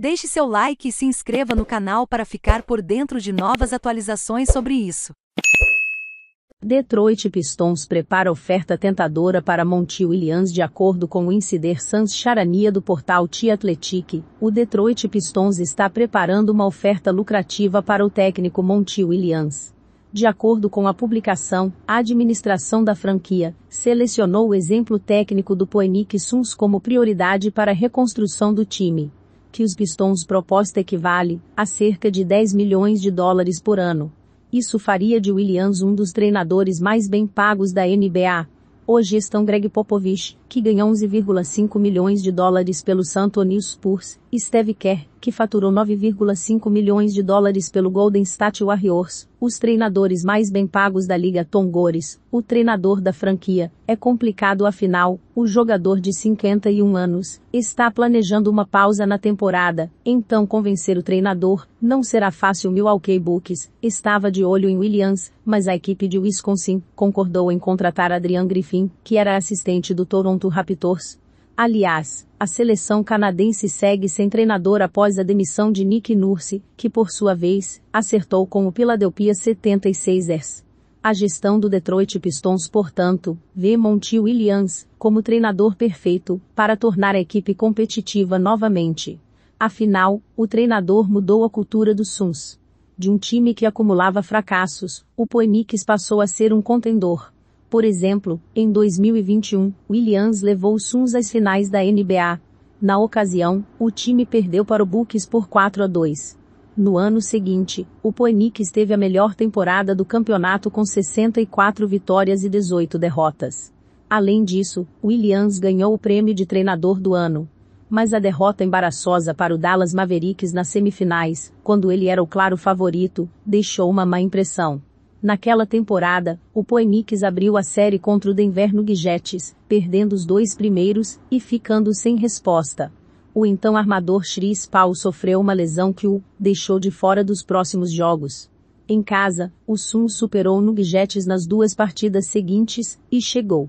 Deixe seu like e se inscreva no canal para ficar por dentro de novas atualizações sobre isso. Detroit Pistons prepara oferta tentadora para Monty Williams de acordo com o insider Sans Charania do portal The Athletic. O Detroit Pistons está preparando uma oferta lucrativa para o técnico Monty Williams. De acordo com a publicação, a administração da franquia selecionou o exemplo técnico do Poenic Suns como prioridade para a reconstrução do time que os pistons proposta equivale a cerca de 10 milhões de dólares por ano. Isso faria de Williams um dos treinadores mais bem pagos da NBA. Hoje estão Greg Popovich, que ganha 11,5 milhões de dólares pelo San Antonio Spurs, e Steve Kerr, que faturou 9,5 milhões de dólares pelo Golden State Warriors os treinadores mais bem pagos da Liga Tongores, o treinador da franquia, é complicado afinal, o jogador de 51 anos, está planejando uma pausa na temporada, então convencer o treinador, não será fácil Milwaukee Bucks, estava de olho em Williams, mas a equipe de Wisconsin, concordou em contratar Adrian Griffin, que era assistente do Toronto Raptors. Aliás, a seleção canadense segue sem treinador após a demissão de Nick Nurse, que por sua vez, acertou com o Philadelphia 76ers. A gestão do Detroit Pistons, portanto, vê Monty Williams como treinador perfeito para tornar a equipe competitiva novamente. Afinal, o treinador mudou a cultura dos Suns. De um time que acumulava fracassos, o Poenix passou a ser um contendor. Por exemplo, em 2021, Williams levou os Suns às finais da NBA. Na ocasião, o time perdeu para o Bucks por 4 a 2. No ano seguinte, o Phoenix teve a melhor temporada do campeonato com 64 vitórias e 18 derrotas. Além disso, Williams ganhou o prêmio de treinador do ano. Mas a derrota embaraçosa para o Dallas Mavericks nas semifinais, quando ele era o claro favorito, deixou uma má impressão. Naquela temporada, o Poemix abriu a série contra o Denver Nuggets, perdendo os dois primeiros e ficando sem resposta. O então armador Chris Paul sofreu uma lesão que o deixou de fora dos próximos jogos. Em casa, o Suns superou o Nuggets nas duas partidas seguintes e chegou